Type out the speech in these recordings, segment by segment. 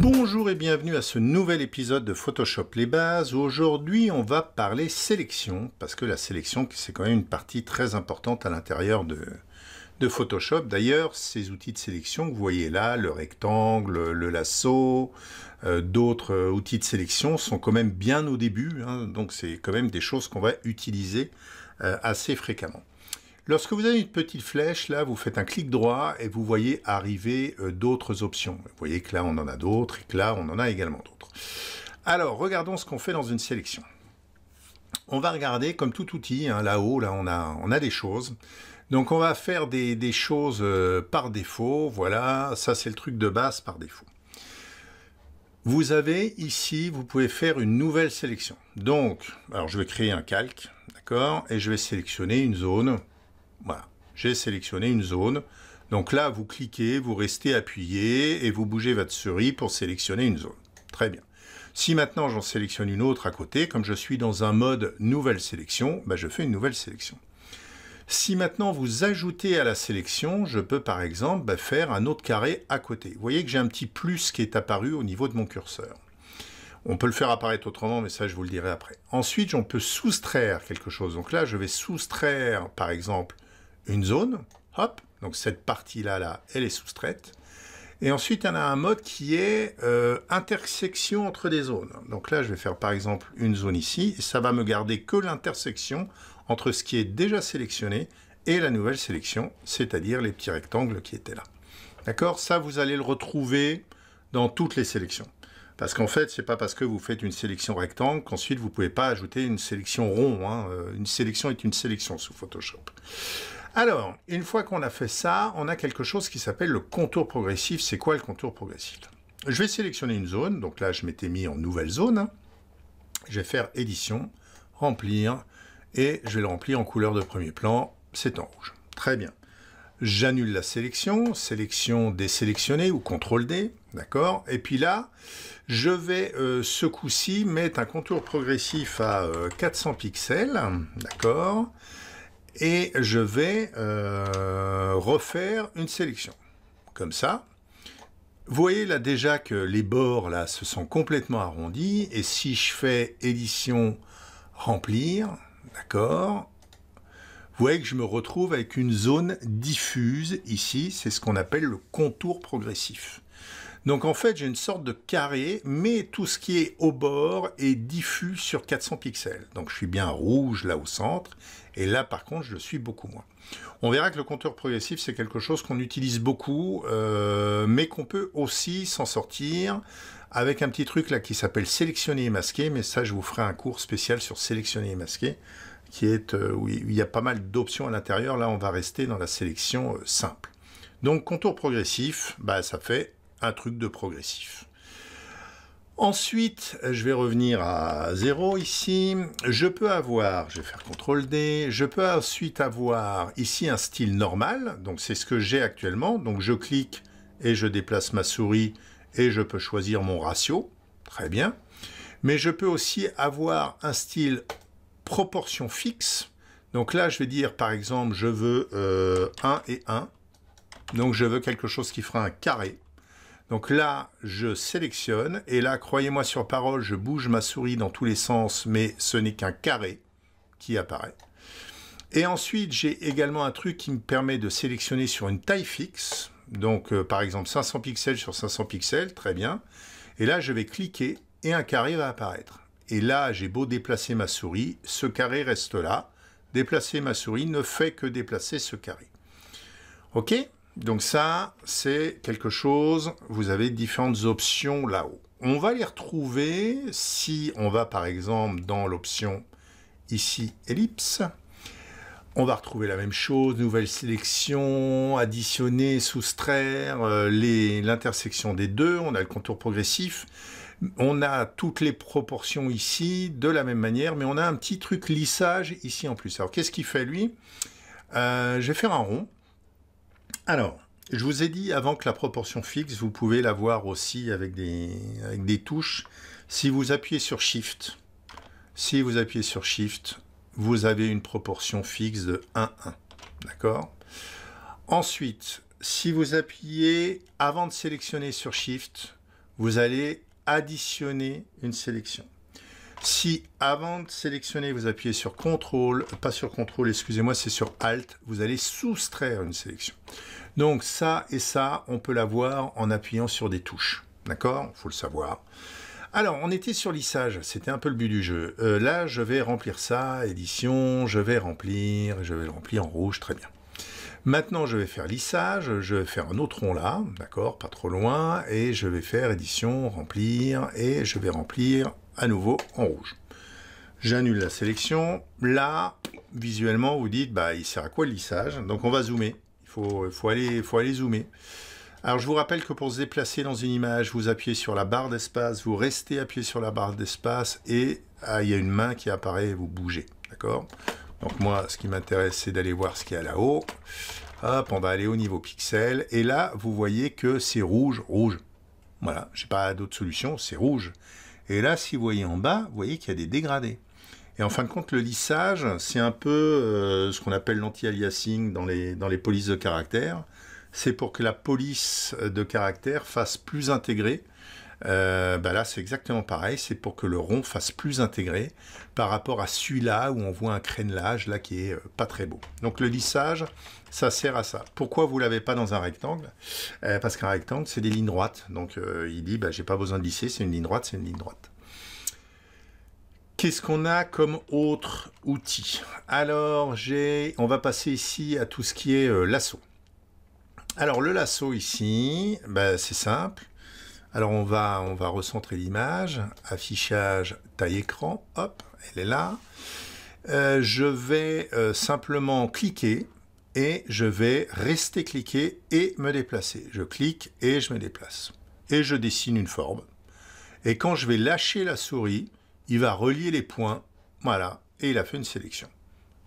Bonjour et bienvenue à ce nouvel épisode de Photoshop les bases. Aujourd'hui, on va parler sélection, parce que la sélection, c'est quand même une partie très importante à l'intérieur de, de Photoshop. D'ailleurs, ces outils de sélection, que vous voyez là, le rectangle, le lasso, euh, d'autres euh, outils de sélection sont quand même bien au début, hein. donc c'est quand même des choses qu'on va utiliser euh, assez fréquemment. Lorsque vous avez une petite flèche, là, vous faites un clic droit et vous voyez arriver euh, d'autres options. Vous voyez que là, on en a d'autres et que là, on en a également d'autres. Alors, regardons ce qu'on fait dans une sélection. On va regarder, comme tout outil, hein, là-haut, là, on a, on a des choses. Donc, on va faire des, choses euh, par défaut. Voilà, ça, c'est le truc de base par défaut. Vous avez ici, vous pouvez faire une nouvelle sélection. Donc, alors je vais créer un calque, d'accord, et je vais sélectionner une zone. Voilà, j'ai sélectionné une zone. Donc là, vous cliquez, vous restez appuyé et vous bougez votre souris pour sélectionner une zone. Très bien. Si maintenant j'en sélectionne une autre à côté, comme je suis dans un mode nouvelle sélection, bah, je fais une nouvelle sélection. Si maintenant vous ajoutez à la sélection, je peux par exemple bah, faire un autre carré à côté. Vous voyez que j'ai un petit plus qui est apparu au niveau de mon curseur. On peut le faire apparaître autrement, mais ça je vous le dirai après. Ensuite, on peut soustraire quelque chose. Donc là, je vais soustraire par exemple une zone, hop, donc cette partie-là, là, elle est soustraite. Et ensuite, on a un mode qui est euh, intersection entre des zones. Donc là, je vais faire par exemple une zone ici, et ça va me garder que l'intersection entre ce qui est déjà sélectionné et la nouvelle sélection, c'est-à-dire les petits rectangles qui étaient là. D'accord Ça, vous allez le retrouver dans toutes les sélections. Parce qu'en fait, c'est pas parce que vous faites une sélection rectangle qu'ensuite vous pouvez pas ajouter une sélection rond. Hein. Euh, une sélection est une sélection sous Photoshop. Alors, une fois qu'on a fait ça, on a quelque chose qui s'appelle le contour progressif. C'est quoi le contour progressif Je vais sélectionner une zone. Donc là, je m'étais mis en nouvelle zone. Je vais faire édition, remplir, et je vais le remplir en couleur de premier plan. C'est en rouge. Très bien. J'annule la sélection, sélection désélectionnée ou CTRL D, d'accord Et puis là, je vais euh, ce coup-ci mettre un contour progressif à 400 euh, pixels, d'accord et je vais euh, refaire une sélection. Comme ça. Vous voyez là déjà que les bords là se sont complètement arrondis et si je fais édition remplir, d'accord, vous voyez que je me retrouve avec une zone diffuse ici, c'est ce qu'on appelle le contour progressif. Donc en fait, j'ai une sorte de carré, mais tout ce qui est au bord est diffus sur 400 pixels. Donc je suis bien rouge là au centre, et là par contre, je le suis beaucoup moins. On verra que le contour progressif, c'est quelque chose qu'on utilise beaucoup, euh, mais qu'on peut aussi s'en sortir avec un petit truc là qui s'appelle sélectionner et masquer, mais ça je vous ferai un cours spécial sur sélectionner et masquer, qui est euh, où il y a pas mal d'options à l'intérieur. Là, on va rester dans la sélection euh, simple. Donc contour progressif, bah, ça fait un truc de progressif. Ensuite, je vais revenir à 0 ici. Je peux avoir, je vais faire CTRL D, je peux ensuite avoir ici un style normal, donc c'est ce que j'ai actuellement. Donc je clique et je déplace ma souris et je peux choisir mon ratio, très bien. Mais je peux aussi avoir un style proportion fixe. Donc là, je vais dire par exemple, je veux 1 euh, et 1. Donc je veux quelque chose qui fera un carré. Donc là, je sélectionne, et là, croyez-moi sur parole, je bouge ma souris dans tous les sens, mais ce n'est qu'un carré qui apparaît. Et ensuite, j'ai également un truc qui me permet de sélectionner sur une taille fixe, donc euh, par exemple 500 pixels sur 500 pixels, très bien. Et là, je vais cliquer et un carré va apparaître. Et là, j'ai beau déplacer ma souris, ce carré reste là. Déplacer ma souris ne fait que déplacer ce carré. OK donc ça, c'est quelque chose, vous avez différentes options là-haut. On va les retrouver si on va par exemple dans l'option ici ellipse. On va retrouver la même chose, nouvelle sélection, additionner, soustraire, euh, l'intersection des deux, on a le contour progressif. On a toutes les proportions ici de la même manière, mais on a un petit truc lissage ici en plus. Alors qu'est-ce qu'il fait lui euh, Je vais faire un rond. Alors, je vous ai dit avant que la proportion fixe, vous pouvez la voir aussi avec des, touches. Si vous appuyez sur Shift, si vous appuyez sur Shift, vous avez une proportion fixe de 1, 1. D'accord Ensuite, si vous appuyez avant de sélectionner sur Shift, vous allez additionner une sélection. Si avant de sélectionner, vous appuyez sur CTRL, pas sur CTRL, excusez-moi, c'est sur ALT, vous allez soustraire une sélection. Donc ça et ça, on peut l'avoir en appuyant sur des touches. D'accord Il faut le savoir. Alors, on était sur lissage, c'était un peu le but du jeu. Euh, là, je vais remplir ça, édition, je vais remplir, je vais le remplir en rouge, très bien. Maintenant, je vais faire lissage, je vais faire un autre rond là, d'accord, pas trop loin, et je vais faire édition, remplir, et je vais remplir nouveau en rouge. J'annule la sélection. Là, visuellement, vous dites, bah, il sert à quoi le lissage Donc on va zoomer. Il faut, faut, aller, faut aller zoomer. Alors je vous rappelle que pour se déplacer dans une image, vous appuyez sur la barre d'espace, vous restez appuyé sur la barre d'espace et ah, il y a une main qui apparaît et vous bougez. D'accord Donc moi, ce qui m'intéresse, c'est d'aller voir ce qu'il y a là-haut. Hop, on va aller au niveau pixel. Et là, vous voyez que c'est rouge, rouge. Voilà, j'ai pas d'autre solution, c'est rouge. Et là, si vous voyez en bas, vous voyez qu'il y a des dégradés. Et en fin de compte, le lissage, c'est un peu euh, ce qu'on appelle l'anti-aliasing dans les, dans les polices de caractère. C'est pour que la police de caractère fasse plus intégrée euh, bah là c'est exactement pareil, c'est pour que le rond fasse plus intégré par rapport à celui-là où on voit un crénelage là qui est euh, pas très beau. Donc le lissage, ça sert à ça. Pourquoi vous l'avez pas dans un rectangle euh, Parce qu'un rectangle c'est des lignes droites, donc il dit bah, j'ai pas besoin de lisser, c'est une ligne droite, c'est une ligne droite. Qu'est-ce qu'on a comme autre outil Alors, j'ai, on va passer ici à tout ce qui est lasso. Alors, le lasso ici, bah, c'est simple. Alors on va, on va recentrer l'image, affichage, taille écran, hop, elle est là. Euh, je vais euh, simplement cliquer et je vais rester cliqué et me déplacer. Je clique et je me déplace. Et je dessine une forme. Et quand je vais lâcher la souris, il va relier les points, voilà, et il a fait une sélection.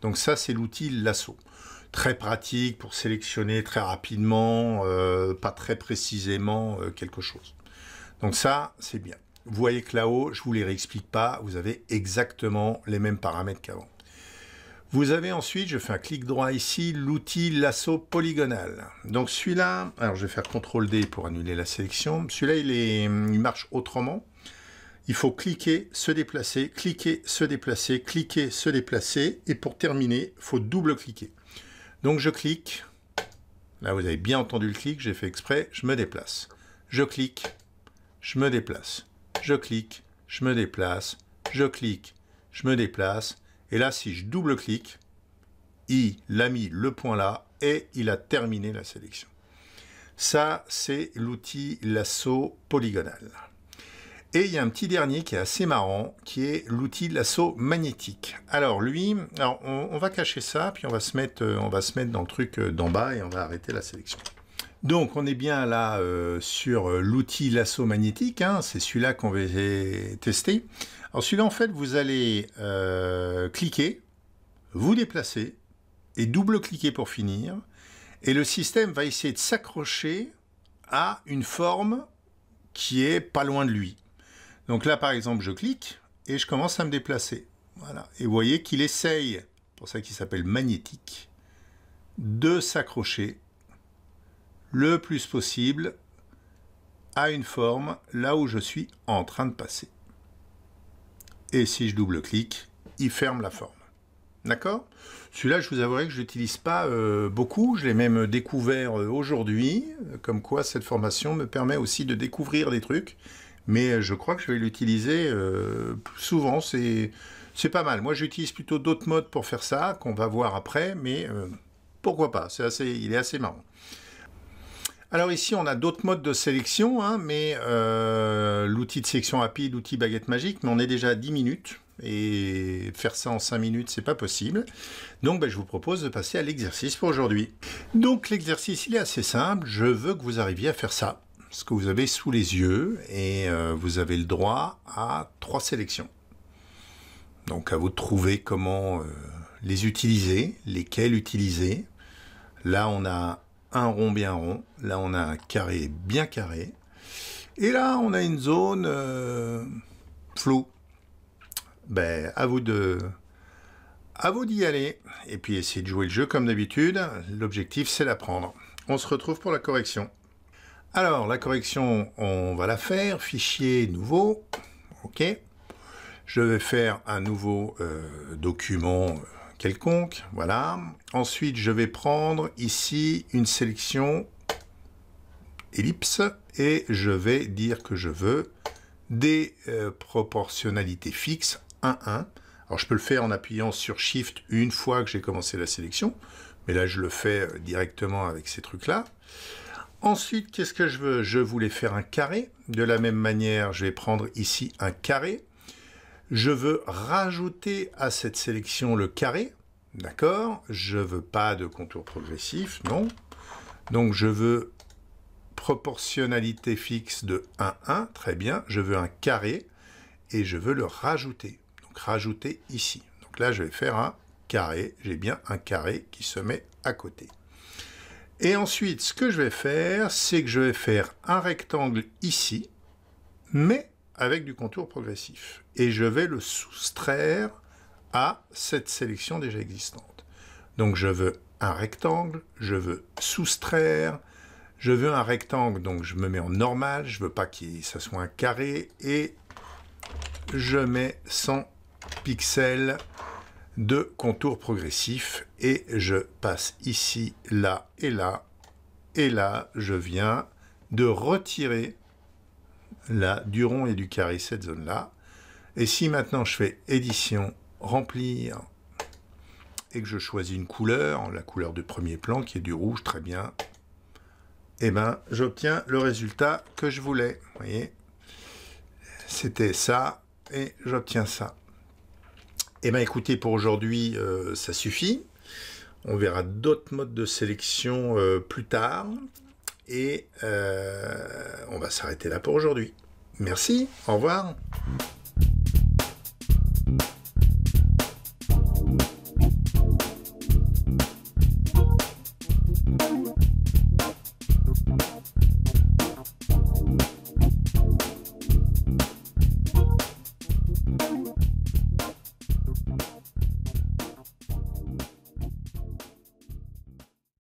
Donc ça, c'est l'outil lasso. Très pratique pour sélectionner très rapidement, euh, pas très précisément quelque chose. Donc ça, c'est bien. Vous voyez que là-haut, je ne vous les réexplique pas, vous avez exactement les mêmes paramètres qu'avant. Vous avez ensuite, je fais un clic droit ici, l'outil lasso polygonal. Donc celui-là, alors je vais faire CTRL D pour annuler la sélection. Celui-là, il, il, marche autrement. Il faut cliquer, se déplacer, cliquer, se déplacer, cliquer, se déplacer. Et pour terminer, il faut double-cliquer. Donc je clique. Là, vous avez bien entendu le clic, j'ai fait exprès, je me déplace. Je clique, je me déplace. Je clique, je me déplace, je clique, je me déplace. Et là, si je double-clique, il a mis le point là et il a terminé la sélection. Ça, c'est l'outil lasso polygonal. Et il y a un petit dernier qui est assez marrant, qui est l'outil lasso magnétique. Alors lui, on, on, va cacher ça, puis on va se mettre, euh, on va se mettre dans le truc euh, d'en bas et on va arrêter la sélection. Donc on est bien là euh, sur euh, l'outil lasso magnétique, hein. c'est celui-là qu'on va tester. Alors celui-là en fait vous allez euh, cliquer, vous déplacer et double-cliquer pour finir et le système va essayer de s'accrocher à une forme qui est pas loin de lui. Donc là par exemple je clique et je commence à me déplacer. Voilà. Et vous voyez qu'il essaye, pour ça qu'il s'appelle magnétique, de s'accrocher le plus possible à une forme là où je suis en train de passer. Et si je double-clique, il ferme la forme. D'accord Celui-là, je vous avouerai que je n'utilise pas euh, beaucoup. Je l'ai même découvert euh, aujourd'hui, comme quoi cette formation me permet aussi de découvrir des trucs. Mais euh, je crois que je vais l'utiliser souvent. C'est pas mal. Moi, j'utilise plutôt d'autres modes pour faire ça, qu'on va voir après. Mais pourquoi pas C'est assez, Il est assez marrant. Alors ici, on a d'autres modes de sélection, hein, mais euh, l'outil de sélection rapide, l'outil baguette magique, mais on est déjà à 10 minutes. Et faire ça en 5 minutes, c'est pas possible. Donc ben, je vous propose de passer à l'exercice pour aujourd'hui. Donc l'exercice, il est assez simple. Je veux que vous arriviez à faire ça. Ce que vous avez sous les yeux. Et euh, vous avez le droit à 3 sélections. Donc à vous de trouver comment euh, les utiliser, lesquelles utiliser. Là, on a un rond bien rond. Là, on a un carré bien carré. Et là, on a une zone euh, floue. Ben, à vous de, à vous d'y aller. Et puis, essayer de jouer le jeu comme d'habitude. L'objectif, c'est d'apprendre. On se retrouve pour la correction. Alors, la correction, on va la faire. Fichier nouveau. OK. Je vais faire un nouveau euh, document euh, quelconque. Voilà. Ensuite, je vais prendre ici une sélection ellipse et je vais dire que je veux des euh, proportionnalités fixes 1, 1. Alors je peux le faire en appuyant sur Shift une fois que j'ai commencé la sélection, mais là je le fais euh, directement avec ces trucs-là. Ensuite, qu'est-ce que je veux Je voulais faire un carré. De la même manière, je vais prendre ici un carré. Je veux rajouter à cette sélection le carré, d'accord Je veux pas de contour progressif, non. Donc je veux proportionnalité fixe de 1, 1, très bien. Je veux un carré et je veux le rajouter. Donc rajouter ici. Donc là, je vais faire un carré. J'ai bien un carré qui se met à côté. Et ensuite, ce que je vais faire, c'est que je vais faire un rectangle ici, mais avec du contour progressif. Et je vais le soustraire à cette sélection déjà existante. Donc je veux un rectangle, je veux soustraire, je veux un rectangle, donc je me mets en normal, je veux pas que ça soit un carré, et je mets 100 pixels de contour progressif, et je passe ici, là et là, et là, je viens de retirer là, du rond et du carré, cette zone-là. Et si maintenant je fais édition, remplir, et que je choisis une couleur, la couleur du premier plan qui est du rouge, très bien, et eh ben, j'obtiens le résultat que je voulais. Vous voyez, c'était ça, et j'obtiens ça. Et eh bien, écoutez, pour aujourd'hui, euh, ça suffit. On verra d'autres modes de sélection euh, plus tard et euh, on va s'arrêter là pour aujourd'hui. Merci, au revoir.